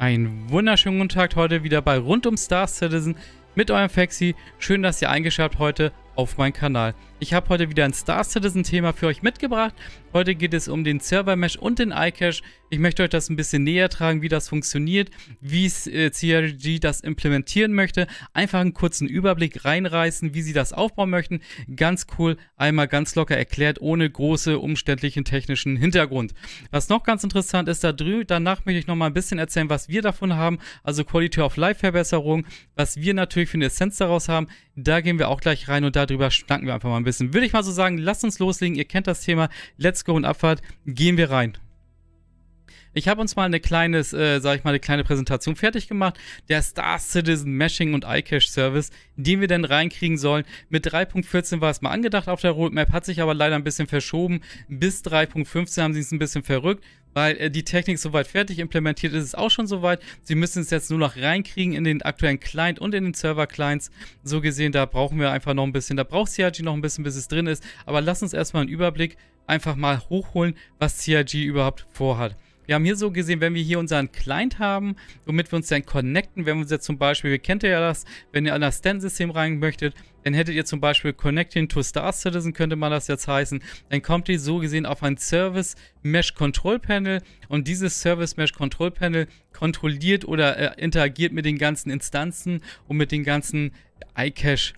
Einen wunderschönen guten Tag heute wieder bei Rund um Star Citizen mit eurem Faxi. Schön, dass ihr eingeschaltet heute auf meinen Kanal. Ich habe heute wieder ein Star Citizen Thema für euch mitgebracht. Heute geht es um den Server Mesh und den iCache. Ich möchte euch das ein bisschen näher tragen, wie das funktioniert, wie äh, CRG das implementieren möchte. Einfach einen kurzen Überblick reinreißen, wie sie das aufbauen möchten. Ganz cool, einmal ganz locker erklärt, ohne große umständlichen technischen Hintergrund. Was noch ganz interessant ist, da drüben, danach möchte ich noch mal ein bisschen erzählen, was wir davon haben. Also Quality of Life Verbesserung, was wir natürlich für eine Essenz daraus haben. Da gehen wir auch gleich rein und darüber schnacken wir einfach mal ein bisschen wissen. Würde ich mal so sagen, lasst uns loslegen. Ihr kennt das Thema. Let's go und Abfahrt. Gehen wir rein. Ich habe uns mal eine kleines, äh, sag ich mal, eine kleine Präsentation fertig gemacht. Der Star Citizen Meshing und iCache Service, den wir denn reinkriegen sollen. Mit 3.14 war es mal angedacht auf der Roadmap, hat sich aber leider ein bisschen verschoben. Bis 3.15 haben sie es ein bisschen verrückt weil äh, die Technik soweit fertig implementiert ist, ist auch schon soweit. Sie müssen es jetzt nur noch reinkriegen in den aktuellen Client und in den Server-Clients. So gesehen, da brauchen wir einfach noch ein bisschen, da braucht CRG noch ein bisschen, bis es drin ist. Aber lass uns erstmal einen Überblick einfach mal hochholen, was CRG überhaupt vorhat. Wir haben hier so gesehen, wenn wir hier unseren Client haben, womit wir uns dann connecten, wenn wir uns jetzt zum Beispiel, kennt ihr ja das, wenn ihr an das Stand-System rein möchtet, dann hättet ihr zum Beispiel Connecting to Star Citizen, könnte man das jetzt heißen. Dann kommt ihr so gesehen auf ein Service Mesh Control Panel und dieses Service Mesh Control Panel kontrolliert oder äh, interagiert mit den ganzen Instanzen und mit den ganzen iCache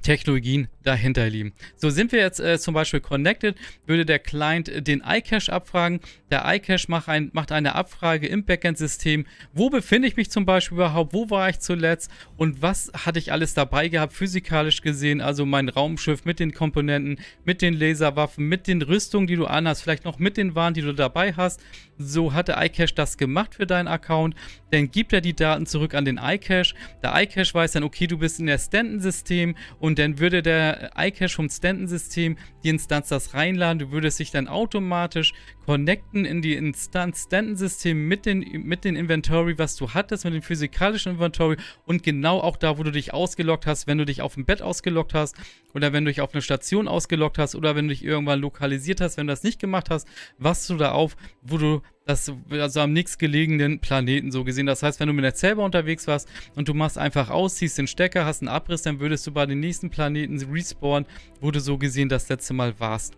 Technologien dahinter, liegen. So sind wir jetzt äh, zum Beispiel connected, würde der Client äh, den iCache abfragen. Der iCache macht, ein, macht eine Abfrage im Backend-System. Wo befinde ich mich zum Beispiel überhaupt? Wo war ich zuletzt? Und was hatte ich alles dabei gehabt, physikalisch gesehen? Also mein Raumschiff mit den Komponenten, mit den Laserwaffen, mit den Rüstungen, die du anhast, vielleicht noch mit den Waren, die du dabei hast. So hat der iCache das gemacht für deinen Account. Dann gibt er die Daten zurück an den iCache. Der iCache weiß dann, okay, du bist in der Stanton-System und dann würde der äh, iCache vom Stanton-System die Instanz das reinladen. Du würdest dich dann automatisch connecten in die Instanz-Stanton-System mit, den, mit den Inventory, was du hattest, mit dem physikalischen Inventory und genau auch da, wo du dich ausgelockt hast, wenn du dich auf dem Bett ausgelockt hast oder wenn du dich auf eine Station ausgelockt hast oder wenn du dich irgendwann lokalisiert hast, wenn du das nicht gemacht hast, was du da auf, wo du das, also am nächstgelegenen Planeten so gesehen. Das heißt, wenn du mit der Zellbar unterwegs warst und du machst einfach aus, ziehst den Stecker, hast einen Abriss, dann würdest du bei den nächsten Planeten respawnen, wo du so gesehen das letzte Mal warst.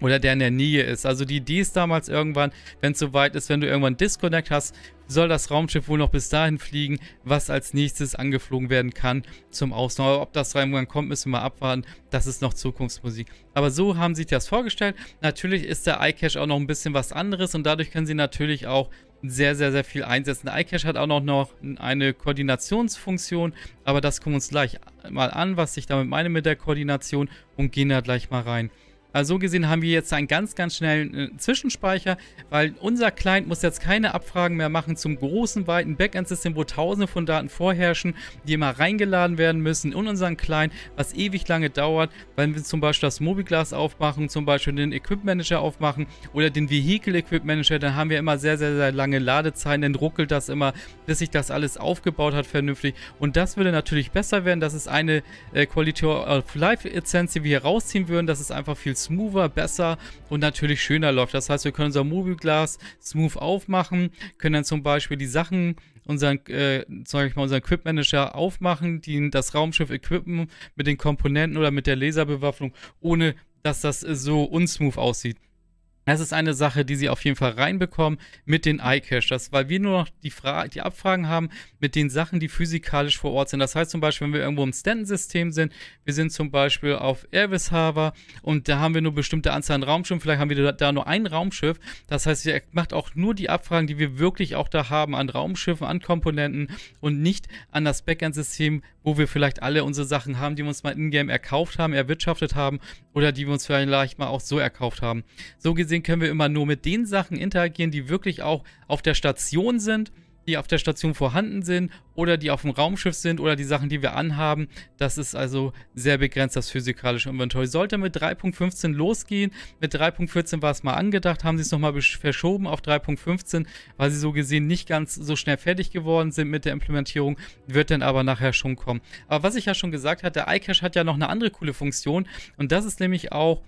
Oder der in der Nähe ist. Also die Idee ist damals irgendwann, wenn es soweit ist, wenn du irgendwann Disconnect hast, soll das Raumschiff wohl noch bis dahin fliegen, was als nächstes angeflogen werden kann zum Ausnahme. Aber Ob das irgendwann kommt, müssen wir mal abwarten. Das ist noch Zukunftsmusik. Aber so haben sie das vorgestellt. Natürlich ist der iCache auch noch ein bisschen was anderes und dadurch können sie natürlich auch sehr, sehr, sehr viel einsetzen. Der iCache hat auch noch, noch eine Koordinationsfunktion, aber das gucken wir uns gleich mal an, was ich damit meine mit der Koordination und gehen da gleich mal rein. Also so gesehen haben wir jetzt einen ganz, ganz schnellen äh, Zwischenspeicher, weil unser Client muss jetzt keine Abfragen mehr machen zum großen, weiten Backend-System, wo tausende von Daten vorherrschen, die immer reingeladen werden müssen in unseren Client, was ewig lange dauert, wenn wir zum Beispiel das Mobiglas aufmachen, zum Beispiel den Equipment Manager aufmachen oder den Vehicle Equipment Manager, dann haben wir immer sehr, sehr, sehr lange Ladezeiten, dann ruckelt das immer, bis sich das alles aufgebaut hat vernünftig und das würde natürlich besser werden, das ist eine äh, Quality of Life Essenz, die wir hier rausziehen würden, das ist einfach viel smoother, besser und natürlich schöner läuft. Das heißt, wir können unser Glass smooth aufmachen, können dann zum Beispiel die Sachen unseren, äh, sag ich mal, unseren Equip Manager aufmachen, die das Raumschiff equippen mit den Komponenten oder mit der Laserbewaffnung, ohne dass das so unsmooth aussieht. Das ist eine Sache, die sie auf jeden Fall reinbekommen mit den iCachers, weil wir nur noch die, Fra die Abfragen haben mit den Sachen, die physikalisch vor Ort sind. Das heißt zum Beispiel, wenn wir irgendwo im Stanton-System sind, wir sind zum Beispiel auf Airbus Harbor und da haben wir nur bestimmte Anzahl an Raumschiffen, vielleicht haben wir da nur ein Raumschiff. Das heißt, ihr macht auch nur die Abfragen, die wir wirklich auch da haben an Raumschiffen, an Komponenten und nicht an das Backend-System, wo wir vielleicht alle unsere Sachen haben, die wir uns mal in-game erkauft haben, erwirtschaftet haben oder die wir uns vielleicht mal auch so erkauft haben. So gesehen können wir immer nur mit den Sachen interagieren, die wirklich auch auf der Station sind die auf der Station vorhanden sind oder die auf dem Raumschiff sind oder die Sachen, die wir anhaben. Das ist also sehr begrenzt, das physikalische Inventory. Sollte mit 3.15 losgehen, mit 3.14 war es mal angedacht, haben sie es nochmal verschoben auf 3.15, weil sie so gesehen nicht ganz so schnell fertig geworden sind mit der Implementierung, wird dann aber nachher schon kommen. Aber was ich ja schon gesagt hatte, der iCache hat ja noch eine andere coole Funktion und das ist nämlich auch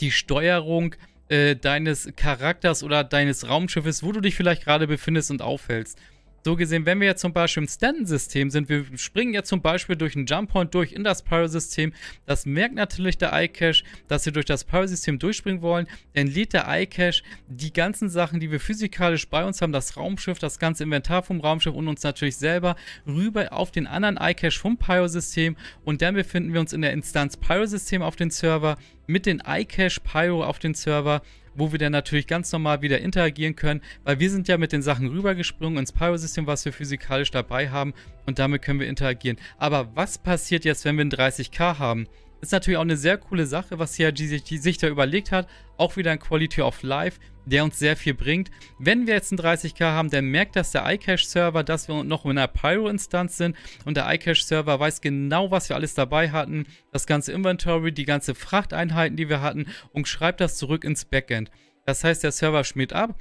die Steuerung äh, deines Charakters oder deines Raumschiffes, wo du dich vielleicht gerade befindest und aufhältst. So gesehen, wenn wir jetzt zum Beispiel im Stanton-System sind, wir springen jetzt zum Beispiel durch einen Jump-Point durch in das Pyro-System. Das merkt natürlich der iCache, dass wir durch das Pyro-System durchspringen wollen. Dann lädt der iCache die ganzen Sachen, die wir physikalisch bei uns haben, das Raumschiff, das ganze Inventar vom Raumschiff und uns natürlich selber rüber auf den anderen iCache vom Pyro-System. Und dann befinden wir uns in der Instanz Pyro-System auf den Server mit den iCache Pyro auf den Server wo wir dann natürlich ganz normal wieder interagieren können, weil wir sind ja mit den Sachen rübergesprungen ins Pyro-System, was wir physikalisch dabei haben und damit können wir interagieren. Aber was passiert jetzt, wenn wir ein 30k haben? Ist natürlich auch eine sehr coole Sache, was CRG sich, da überlegt hat. Auch wieder ein Quality of Life, der uns sehr viel bringt. Wenn wir jetzt einen 30k haben, dann merkt das der iCache-Server, dass wir noch in einer Pyro-Instanz sind. Und der iCache-Server weiß genau, was wir alles dabei hatten. Das ganze Inventory, die ganze Frachteinheiten, die wir hatten. Und schreibt das zurück ins Backend. Das heißt, der Server schmiert ab,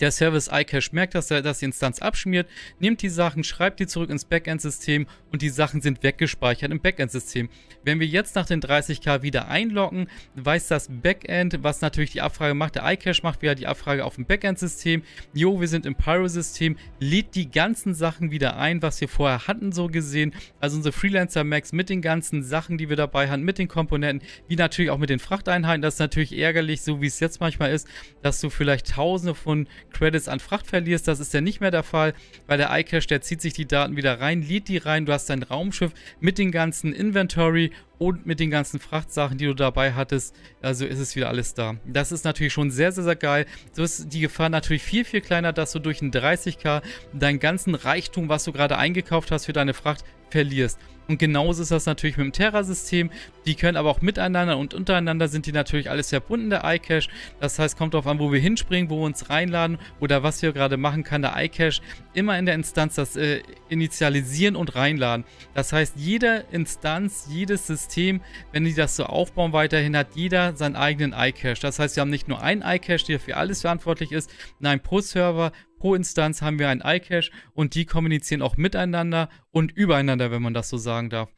der Service iCache merkt, dass, er, dass die Instanz abschmiert, nimmt die Sachen, schreibt die zurück ins Backend-System und die Sachen sind weggespeichert im Backend-System. Wenn wir jetzt nach den 30k wieder einloggen, weiß das Backend, was natürlich die Abfrage macht. Der iCache macht wieder die Abfrage auf dem Backend-System. Jo, wir sind im Pyro-System, lädt die ganzen Sachen wieder ein, was wir vorher hatten, so gesehen. Also unsere Freelancer-Max mit den ganzen Sachen, die wir dabei hatten, mit den Komponenten, wie natürlich auch mit den Frachteinheiten. Das ist natürlich ärgerlich, so wie es jetzt manchmal ist, dass du vielleicht tausende von Credits an Fracht verlierst. Das ist ja nicht mehr der Fall, weil der iCache, der zieht sich die Daten wieder rein, lädt die rein. Du hast dein Raumschiff mit den ganzen Inventory und mit den ganzen Frachtsachen, die du dabei hattest. Also ist es wieder alles da. Das ist natürlich schon sehr, sehr, sehr geil. So ist die Gefahr natürlich viel, viel kleiner, dass du durch ein 30k deinen ganzen Reichtum, was du gerade eingekauft hast für deine Fracht, verlierst. Und genauso ist das natürlich mit dem Terra-System. Die können aber auch miteinander und untereinander sind die natürlich alles verbunden, der iCache. Das heißt, kommt darauf an, wo wir hinspringen, wo wir uns reinladen oder was wir gerade machen, kann der iCache immer in der Instanz das äh, initialisieren und reinladen. Das heißt, jede Instanz, jedes System, wenn die das so aufbauen weiterhin, hat jeder seinen eigenen iCache. Das heißt, wir haben nicht nur einen iCache, der für alles verantwortlich ist, nein, pro Server, pro Instanz haben wir ein iCache und die kommunizieren auch miteinander und übereinander, wenn man das so sagen darf.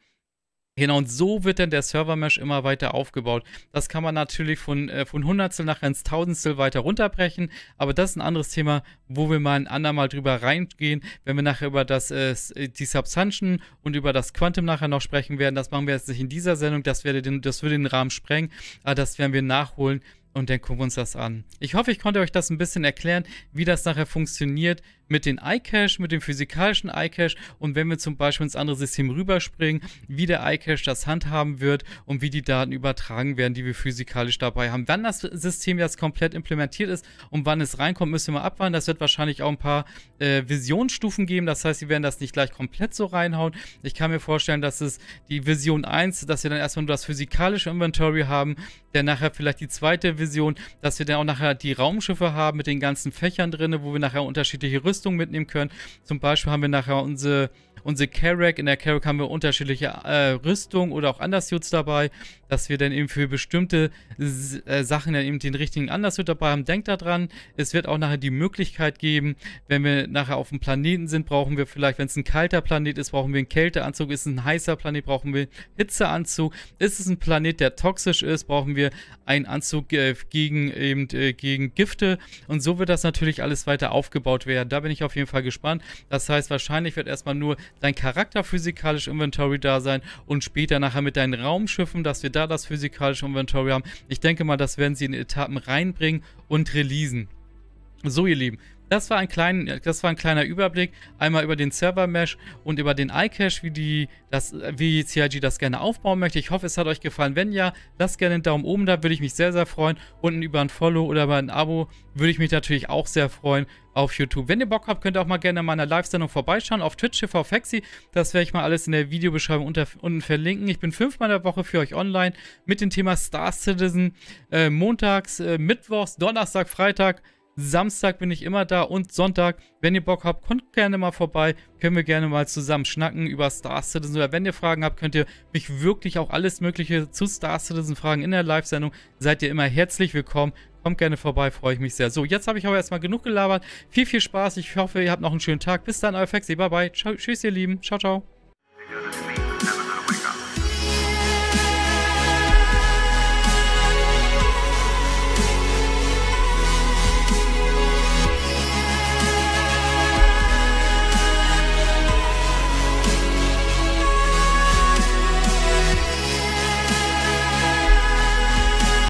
Genau, und so wird dann der Server-Mesh immer weiter aufgebaut. Das kann man natürlich von, äh, von Hundertstel nachher ins Tausendstel weiter runterbrechen, aber das ist ein anderes Thema, wo wir mal ein andermal drüber reingehen, wenn wir nachher über das, äh, äh die Subsumption und über das Quantum nachher noch sprechen werden. Das machen wir jetzt nicht in dieser Sendung, das, werde den, das würde den Rahmen sprengen, aber das werden wir nachholen und dann gucken wir uns das an. Ich hoffe, ich konnte euch das ein bisschen erklären, wie das nachher funktioniert, mit den iCache, mit dem physikalischen iCache und wenn wir zum Beispiel ins andere System rüberspringen, wie der iCache das handhaben wird und wie die Daten übertragen werden, die wir physikalisch dabei haben. Wann das System jetzt komplett implementiert ist und wann es reinkommt, müssen wir mal abwarten. Das wird wahrscheinlich auch ein paar äh, Visionsstufen geben. Das heißt, sie werden das nicht gleich komplett so reinhauen. Ich kann mir vorstellen, dass es die Vision 1, dass wir dann erstmal nur das physikalische Inventory haben, dann nachher vielleicht die zweite Vision, dass wir dann auch nachher die Raumschiffe haben mit den ganzen Fächern drin, wo wir nachher unterschiedliche Rüstungen Rüstung mitnehmen können. Zum Beispiel haben wir nachher unsere unsere Carrack. In der Carrack haben wir unterschiedliche äh, Rüstungen oder auch Undersuits dabei dass wir dann eben für bestimmte äh, Sachen dann eben den richtigen Anlass mit dabei haben. Denkt daran, es wird auch nachher die Möglichkeit geben, wenn wir nachher auf dem Planeten sind, brauchen wir vielleicht, wenn es ein kalter Planet ist, brauchen wir einen Kälteanzug. Ist es ein heißer Planet, brauchen wir einen Hitzeanzug. Ist es ein Planet, der toxisch ist, brauchen wir einen Anzug äh, gegen, eben, äh, gegen Gifte. Und so wird das natürlich alles weiter aufgebaut werden. Da bin ich auf jeden Fall gespannt. Das heißt, wahrscheinlich wird erstmal nur dein Charakter physikalisch Inventory da sein und später nachher mit deinen Raumschiffen, dass wir da da das physikalische Inventory haben. Ich denke mal, das werden sie in Etappen reinbringen und releasen. So, ihr Lieben, das war ein, klein, das war ein kleiner Überblick. Einmal über den Server-Mesh und über den iCache, wie, die, das, wie CIG das gerne aufbauen möchte. Ich hoffe, es hat euch gefallen. Wenn ja, lasst gerne einen Daumen oben da, würde ich mich sehr, sehr freuen. Unten über ein Follow oder über ein Abo würde ich mich natürlich auch sehr freuen auf YouTube. Wenn ihr Bock habt, könnt ihr auch mal gerne in meiner Live-Sendung vorbeischauen auf Twitch TV Faxi. Das werde ich mal alles in der Videobeschreibung unter, unten verlinken. Ich bin fünfmal in der Woche für euch online mit dem Thema Star Citizen. Äh, montags, äh, mittwochs, Donnerstag, Freitag. Samstag bin ich immer da und Sonntag. Wenn ihr Bock habt, kommt gerne mal vorbei. Können wir gerne mal zusammen schnacken über Star Citizen. Oder wenn ihr Fragen habt, könnt ihr mich wirklich auch alles Mögliche zu Star Citizen fragen in der Live-Sendung. Seid ihr immer herzlich willkommen. Kommt gerne vorbei, freue ich mich sehr. So, jetzt habe ich aber erstmal genug gelabert. Viel, viel Spaß. Ich hoffe, ihr habt noch einen schönen Tag. Bis dann, euer Fexi. Bye, bye. tschüss, ihr Lieben. Ciao, ciao.